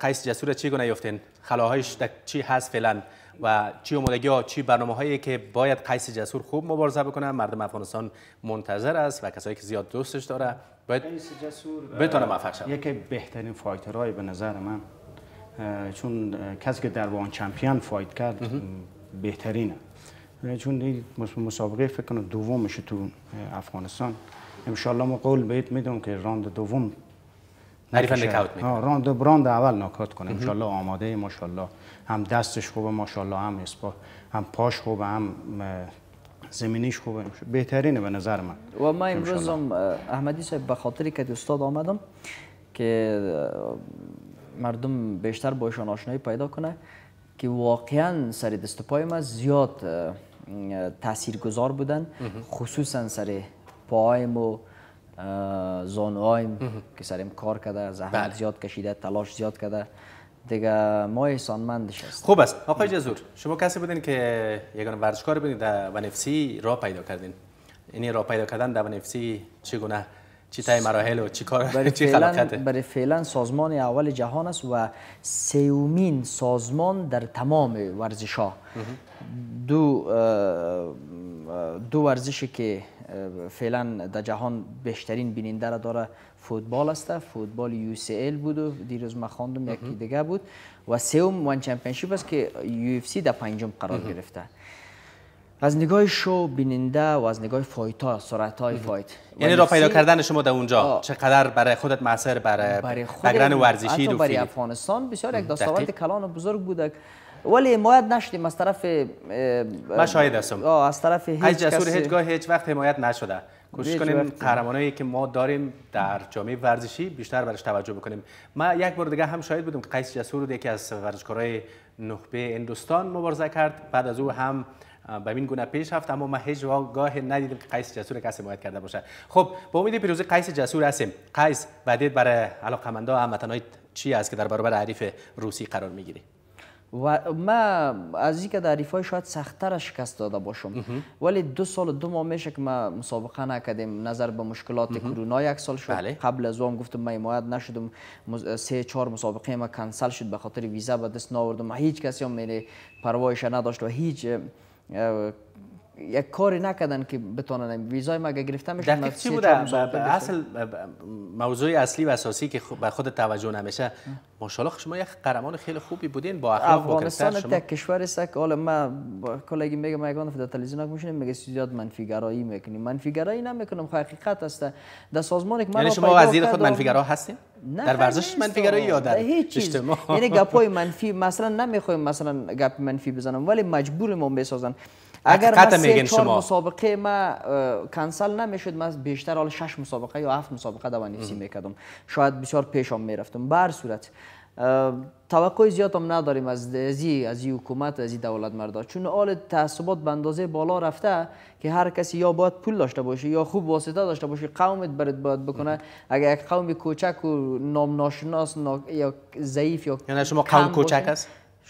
قیس جسور چی گونه یافتین خلاهایش چی هست فعلا و چی آمادگی ها چی برنامه هایی که باید قیس جسور خوب مبارزه بکنه مردم افغانستان منتظر است و کسایی که زیاد دوستش داره باید قیس جسور بتونه موفق شد یکی بهترین فایترهای به نظر من چون کسی که در وان چمپیون فایت کرد بهترینه چون مسابقه فکر کنم دومش تو افغانستان ان ما قول بهت میدم که راند دوم نریفن نکاوت میکنه راند براند اول نکات کنیم ان آماده ماشالله هم دستش خوبه ماشالله هم اسپا هم پاش خوبه هم زمینیش خوبه بهترینه به نظر من و ما امروز هم احمدی صاحب به خاطر که استاد آمدم که مردم بیشتر با باشان آشنایی پیدا کنه که واقعا سر دست پای ما زیاد تاثیرگذار بودن خصوصا سر پای و زانوایم که سریم کار کرده زحمت بله. زیاد کشیده تلاش زیاد کرده دیگه ما احسانمندش است خوب است آقای جزور شما کسی بودین که یگان ورزشکار بودین در ونفسی را پیدا کردین این یعنی را پیدا کردن در ونفسی چگونه چی تای مراحل و چی کار برای چی برای فعلا سازمان اول جهان است و سیومین سازمان در تمام ورزش ها دو دو ورزشی که فعلا در جهان بیشترین بیننده را داره فوتبال است فوتبال یو سی ال بود و دیروز ما خواندم یکی دیگه بود و سوم وان چمپیونشیپ است که یو اف سی در پنجم قرار گرفته از نگاه شو بیننده و از نگاه فایتا سرعت های فایت یعنی را پیدا کردن شما در اونجا چقدر برای خودت معصر برای برای خود ورزشی فیلی برای افغانستان بسیار یک دستاورد کلان و بزرگ بود ولی حمایت نشدیم از طرف ما شاهد هستم از طرف هیچ کس جسور کسی... هیچگاه هیچ وقت حمایت نشده کوشش کنیم قهرمانایی که ما داریم در جامعه ورزشی بیشتر برش توجه بکنیم ما یک بار دیگه هم شاهد بودم قیس جسور یکی از ورزشکارای نخبه هندوستان مبارزه کرد بعد از او هم به این گونه پیش رفت اما ما هیچ گاه ندیدیم که قیس جسور کسی حمایت کرده باشه خب با امید پیروزی قیس جسور هستیم قیس بعدید برای علاقمندا هموطنای چی است که در برابر حریف روسی قرار میگیری و ما از اینکه که تعریف های شاید سختتر شکست داده باشم ولی دو سال و دو ماه میشه که ما مسابقه نکردیم نظر به مشکلات کرونا یک سال شد بله. قبل از اون گفتم من حمایت نشدم سه چهار مسابقه ما کنسل شد به خاطر ویزا به دست ناوردم هیچ کسی هم میره پروایش نداشت و هیچ یک کاری نکردن که بتونن ویزای ما گرفته میشه دقیق چی بوده اصل موضوع اصلی و اساسی که به خود توجه نمیشه ماشاءالله خب شما یک قرمان خیلی خوبی بودین با اخلاق افغانستان شما تک کشور است که حالا ما کلاگی میگم ما یگان در تلویزیون میشینیم میگه زیاد منفی گرایی میکنیم منفی گرایی نمیکنم خب حقیقت است در سازمان که ما یعنی شما وزیر خود منفی گرا هستین در ورزش منفی گرایی یا در اجتماع یعنی گپای منفی مثلا نمیخوایم مثلا گپ منفی بزنم ولی مجبور ما بسازن اگر قطع میگین شما مسابقه ما کنسل نمیشد من بیشتر حال شش مسابقه یا هفت مسابقه دوانیسی میکردم شاید بسیار پیشام میرفتم به هر صورت توقع زیاد هم نداریم از ازی از حکومت از این دولت مردا چون آل تعصبات به بالا رفته که هر کسی یا باید پول داشته باشه یا خوب واسطه داشته باشه قومت برد باید بکنه اگر یک قوم کوچک و نام ناشناس یا ضعیف یا یعنی شما قوم کوچک است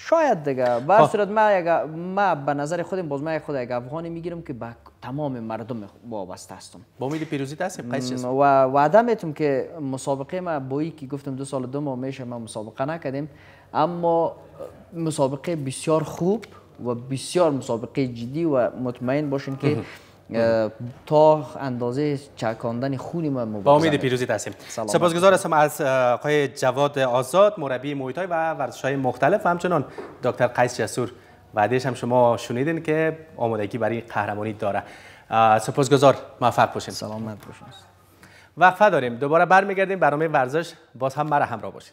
شاید دیگه به صورت من ما به نظر خودم باز من خود افغانی میگیرم که به تمام مردم وابسته هستم با امید پیروزی هستیم قیس و وعده میتم که مسابقه ما با که گفتم دو سال دو ماه میشه ما مسابقه نکردیم اما مسابقه بسیار خوب و بسیار مسابقه جدی و مطمئن باشین که بله. تا اندازه چکاندن خون ما با امید پیروزی تاسیم. سپاسگزار هستم از آقای جواد آزاد مربی مویتای و ورزش های مختلف و همچنان دکتر قیس جسور بعدش هم شما شنیدین که آمادگی برای قهرمانی داره سپاسگزار موفق باشین سلامت باشین وقفه داریم دوباره برمیگردیم برنامه ورزش باز هم مرا همراه باشید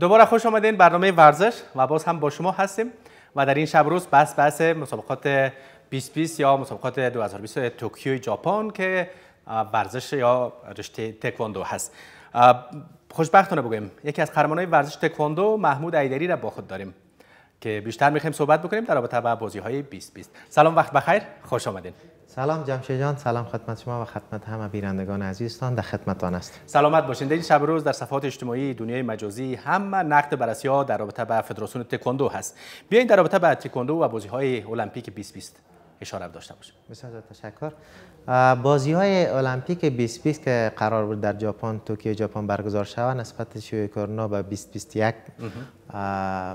دوباره خوش آمدین برنامه ورزش و باز هم با شما هستیم و در این شب روز بس بس مسابقات 2020 یا مسابقات 2020 توکیو ژاپن که ورزش یا رشته تکواندو هست خوشبختانه بگویم یکی از قهرمانای ورزش تکواندو محمود ایدری را با خود داریم که بیشتر میخوایم صحبت بکنیم در رابطه با بازی های 2020 سلام وقت بخیر خوش آمدین سلام جمشه جان سلام خدمت شما و خدمت همه بینندگان عزیزتان در خدمتان است سلامت باشین در این شب روز در صفحات اجتماعی دنیای مجازی همه نقد بررسی ها در رابطه به فدراسیون تکواندو هست بیاین در رابطه به تکواندو و بازی های المپیک 2020 اشاره داشته باشیم بسیار تشکر بازی های المپیک 2020 که قرار بود در ژاپن توکیو ژاپن برگزار شود نسبت شیوع کرونا به 2021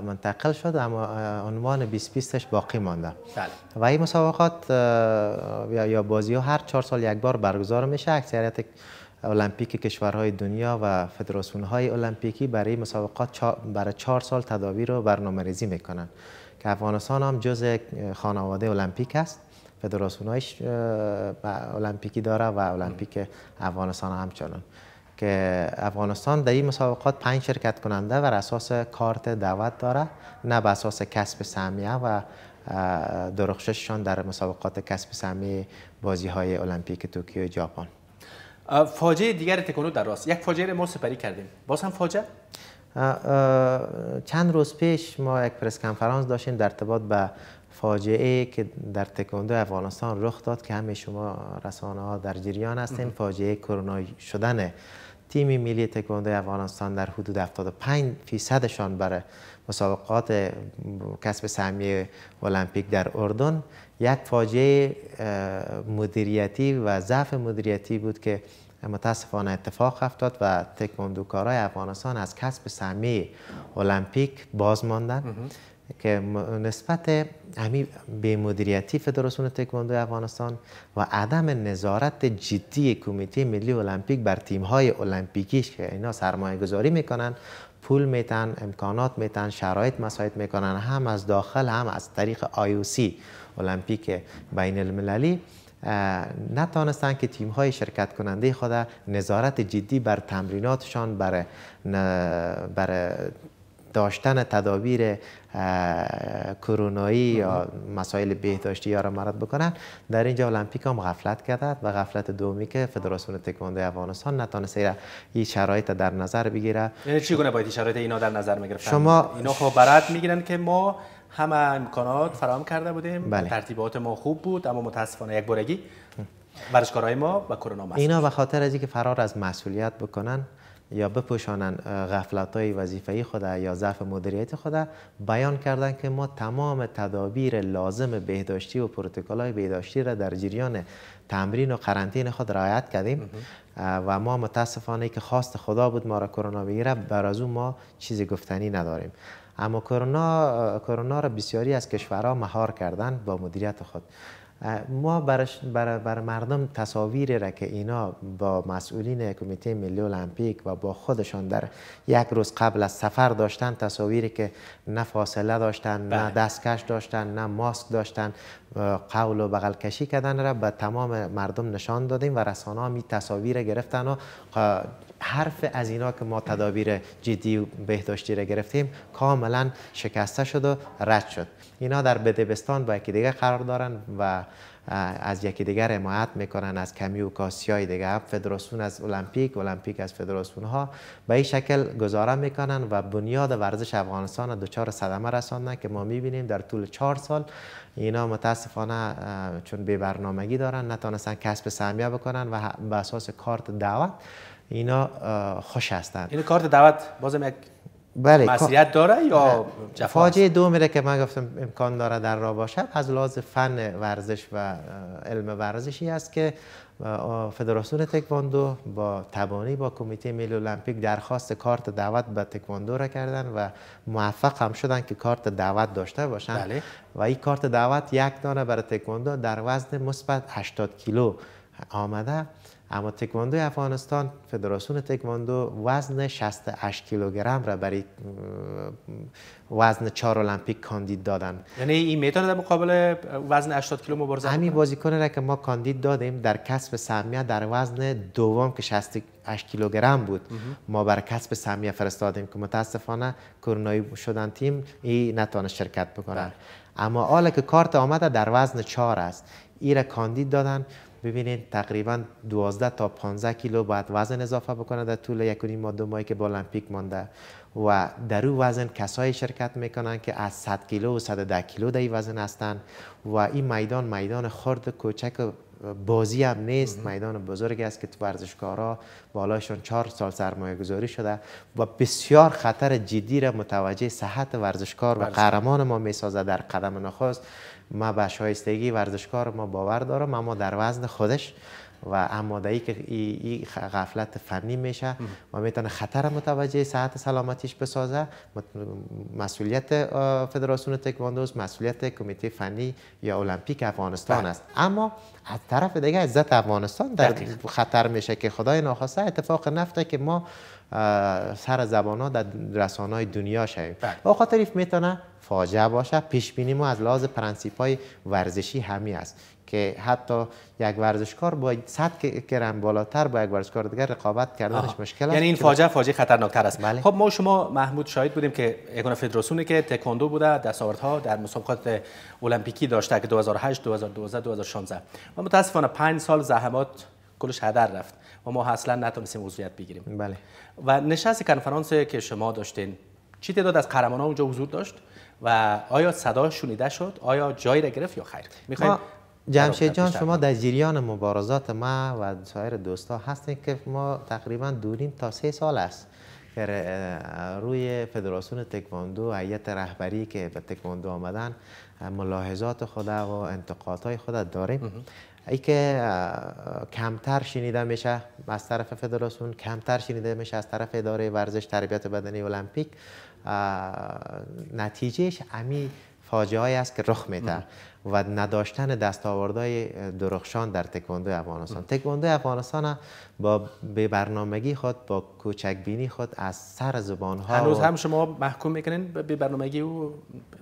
منتقل شد اما عنوان 2020 ش باقی مانده بله. و این مسابقات یا بازی ها هر چهار سال یک بار برگزار میشه اکثریت المپیک کشورهای دنیا و فدراسیون های المپیکی برای مسابقات برای چهار سال تداوی رو برنامه ریزی میکنن که افغانستان هم جز خانواده المپیک است فدراسیون هایش المپیکی داره و المپیک افغانستان همچنان که افغانستان در این مسابقات پنج شرکت کننده و اساس کارت دعوت داره نه بر اساس کسب سهمیه و درخشششان در مسابقات کسب سهمیه بازی های المپیک توکیو ژاپن فاجعه دیگر تکونو در راست یک فاجعه ما سپری کردیم باز هم فاجعه چند روز پیش ما یک پرس کنفرانس داشتیم در ارتباط به فاجعه که در تکواندو افغانستان رخ داد که همه شما رسانه ها در جریان هستین فاجعه کرونا شدن تیم ملی تکواندو افغانستان در حدود 75 فیصدشان برای مسابقات کسب سهمیه المپیک در اردن یک فاجعه مدیریتی و ضعف مدیریتی بود که متاسفانه اتفاق افتاد و تکواندوکارای افغانستان از کسب سهمیه المپیک باز ماندن که نسبت همین به مدیریتی فدراسیون تکواندو افغانستان و عدم نظارت جدی کمیته ملی المپیک بر تیم های المپیکیش که اینا سرمایه گذاری میکنن پول میتن امکانات میتن شرایط مساعد میکنن هم از داخل هم از طریق سی المپیک بین المللی نتانستن که تیم های شرکت کننده خود نظارت جدی بر تمریناتشان بر, بر داشتن تدابیر کرونایی یا مسائل بهداشتی یا را مرد بکنن در اینجا المپیک هم غفلت کرده و غفلت دومی که فدراسیون تکواندو افغانستان نتونسته این شرایط در نظر بگیره یعنی چی گونه باید این شرایط اینا در نظر میگرفتن شما اینا خب برات میگیرن که ما همه امکانات فراهم کرده بودیم بله. ترتیبات ما خوب بود اما متاسفانه یک برگی برشکارهای ما و کرونا اینا به خاطر از اینکه فرار از مسئولیت بکنن یا بپوشانن غفلت های وظیفه خود یا ضعف مدیریت خود بیان کردن که ما تمام تدابیر لازم بهداشتی و پروتکل های بهداشتی را در جریان تمرین و قرنطینه خود رعایت کردیم و ما متاسفانه که خواست خدا بود ما را کرونا بگیره بر از ما چیزی گفتنی نداریم اما کرونا کرونا را بسیاری از کشورها مهار کردن با مدیریت خود ما بر, مردم تصاویری را که اینا با مسئولین کمیته ملی المپیک و با خودشان در یک روز قبل از سفر داشتن تصاویری که نه فاصله داشتن نه بله. دستکش داشتن نه ماسک داشتن قول و بغل کشی کردن را به تمام مردم نشان دادیم و رسانه ها می تصاویر گرفتن و حرف از اینا که ما تدابیر جدی و بهداشتی را گرفتیم کاملا شکسته شد و رد شد اینا در بدبستان با یکی دیگه قرار دارن و از یکی دیگر حمایت میکنن از کمی و های دیگه فدراسیون از المپیک المپیک از فدراسیون ها به این شکل گزاره میکنن و بنیاد ورزش افغانستان را دچار صدمه رساندن که ما میبینیم در طول چهار سال اینا متاسفانه چون بی برنامگی دارن نتونستن کسب سهمیه بکنن و به اساس کارت دعوت اینا خوش هستند این یعنی کارت دعوت بازم یک بله مسئولیت داره یا جفا فاجعه میره که من گفتم امکان داره در را باشد از لحاظ فن ورزش و علم ورزشی است که فدراسیون تکواندو با تبانی با کمیته ملی المپیک درخواست کارت دعوت به تکواندو را کردن و موفق هم شدن که کارت دعوت داشته باشن بله. و این کارت دعوت یک دانه برای تکواندو در وزن مثبت 80 کیلو آمده اما تکواندو افغانستان فدراسیون تکواندو وزن 68 کیلوگرم را برای وزن 4 المپیک کاندید دادن یعنی این میتونه در مقابل وزن 80 کیلو مبارزه همین بازیکن را که ما کاندید دادیم در کسب سهمیه در وزن دوم که 68 کیلوگرم بود ما بر کسب سهمیه فرستادیم که متاسفانه کرونا شدن تیم این نتوانست شرکت بکنن بله. اما حالا که کارت آمده در وزن 4 است ایره کاندید دادن ببینید تقریبا 12 تا 15 کیلو باید وزن اضافه بکنه در طول یک و که با المپیک مانده و در او وزن کسای شرکت میکنن که از 100 کیلو و 110 کیلو در وزن هستند و این میدان میدان خرد کوچک بازی هم نیست میدان بزرگی است که تو ورزشکارا بالاشون چهار سال سرمایه گذاری شده و بسیار خطر جدی را متوجه صحت ورزشکار و قهرمان ما میسازه در قدم نخست ما به شایستگی ورزشکار ما باور دارم اما در وزن خودش و اما که این غفلت فنی میشه و میتونه خطر متوجه صحت سلامتیش بسازه مسئولیت فدراسیون تکواندوز مسئولیت کمیته فنی یا المپیک افغانستان بله. است اما از طرف دیگه عزت افغانستان در خطر میشه که خدای ناخواسته اتفاق نفته که ما سر زبان ها در رسانه های دنیا شویم و بله. خاطر ایف میتونه فاجعه باشه پیش بینی ما از لحاظ پرنسیپ های ورزشی همی است که حتی یک ورزشکار با 100 گرم بالاتر با یک ورزشکار دیگر رقابت کردنش مشکل است یعنی این فاجعه فاجعه خطرناکتر است بله. خب ما شما محمود شاهد بودیم که یگانه فدراسیونی که تکواندو بوده دستاوردها در مسابقات المپیکی داشته که 2008 2012 2016 و متاسفانه 5 سال زحمات کلش هدر رفت و ما اصلا نتونستیم عضویت بگیریم بله. و نشست کنفرانس که شما داشتین چی تعداد از قهرمان ها اونجا حضور داشت و آیا صدا شنیده شد آیا جایی را گرفت یا خیر میخوایم جمشید جان شما در جریان مبارزات ما و سایر دوستا هستین که ما تقریبا دوریم تا سه سال است که روی فدراسیون تکواندو عیت رهبری که به تکواندو آمدن ملاحظات خود و انتقادهای خود داریم ای که کمتر شنیده میشه از طرف فدراسیون کمتر شنیده میشه از طرف اداره ورزش تربیت بدنی المپیک نتیجهش امی فاجعه است که رخ میده و نداشتن دستاوردهای درخشان در تکواندو افغانستان تکواندو افغانستان با به برنامگی خود با کوچکبینی خود از سر زبان ها هنوز هم شما محکوم میکنین به برنامگی و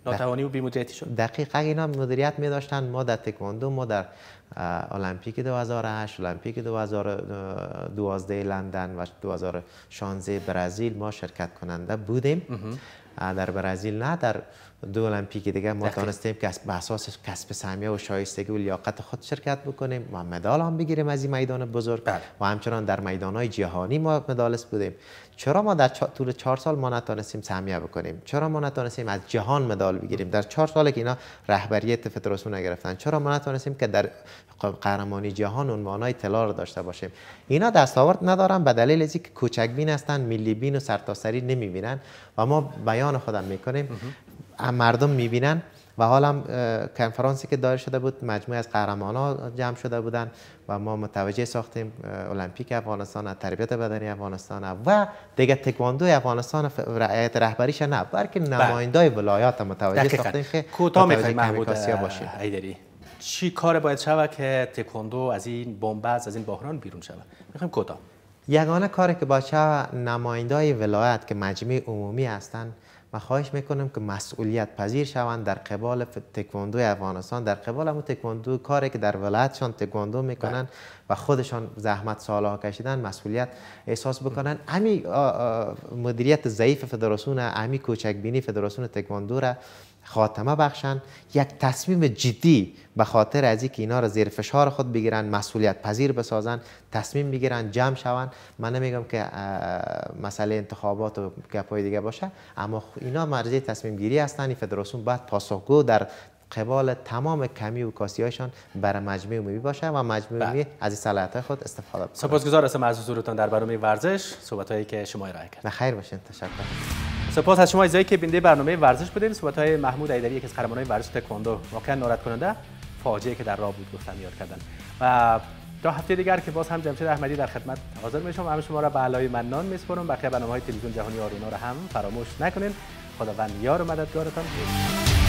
ناتوانی و بی‌مدیریتی شد دقیقا اینا مدیریت میداشتن ما در تکواندو ما در المپیک 2008 المپیک 2012 لندن و 2016 برزیل ما شرکت کننده بودیم در برزیل نه در دو المپیک دیگه ما دانستیم که به اساس کسب سهمیه و شایستگی و لیاقت خود شرکت بکنیم و مدال هم بگیریم از این میدان بزرگ بله. و همچنان در میدان های جهانی ما مدالست بودیم چرا ما در طول چهار سال ما نتانستیم سهمیه بکنیم چرا ما نتانستیم از جهان مدال بگیریم در چهار سال که اینا رهبریت فدراسیون نگرفتن چرا ما نتانستیم که در قهرمانی جهان عنوانای طلا رو داشته باشیم اینا دستاورد ندارن به دلیل اینکه کوچک بین هستن ملی بین و سرتاسری نمیبینن و ما بیان خودم میکنیم مردم میبینن و حالا کنفرانسی که داره شده بود مجموعه از قهرمان ها جمع شده بودن و ما متوجه ساختیم المپیک افغانستان تربیت بدنی افغانستان و دیگه تکواندو افغانستان رعایت رهبریش نه بلکه بله. نمایندای ولایات متوجه دقیقا. ساختیم که کوتا میخوایم محمود باشه ایدری چی کار باید شود که تکواندو از این بنبست از این بحران بیرون شود میخوایم کوتا یگانه کاری که باشه نمایندای ولایت که مجمع عمومی هستند ما خواهش میکنم که مسئولیت پذیر شوند در قبال تکواندو افغانستان در قبال هم تکواندو کاری که در ولایتشان تکواندو میکنن بله. و خودشان زحمت سالها کشیدن مسئولیت احساس بکنن همین مدیریت ضعیف فدراسیون همین کوچک بینی فدراسیون تکواندو را خاتمه بخشن یک تصمیم جدی به خاطر از اینکه اینا را زیر فشار خود بگیرن مسئولیت پذیر بسازن تصمیم بگیرن جمع شون من نمیگم که مسئله انتخابات و گپای دیگه باشه اما اینا مرجع تصمیم گیری هستن این فدراسیون بعد پاسخگو در قبال تمام کمی و کاسی هایشان بر مجموعه باشه و مجموعه بله. عمومی از صلاحیت خود استفاده بکنه سپاسگزار هستم از در برنامه ورزش صحبت هایی که شما ارائه کرد خیر باشین تشکر سپاس از شما ایزایی که بینده برنامه ورزش بودیم صحبت های محمود ایدری یکی از های ورزش تکواندو واقعا نارد کننده فاجعه که در راه بود گفتن یاد کردن و تا هفته دیگر که باز هم جمشید احمدی در خدمت حاضر میشم همه شما را به علای منان میسپرم بقیه برنامه های تلویزیون جهانی آرینا را هم فراموش نکنین خداوند یار و مددگارتان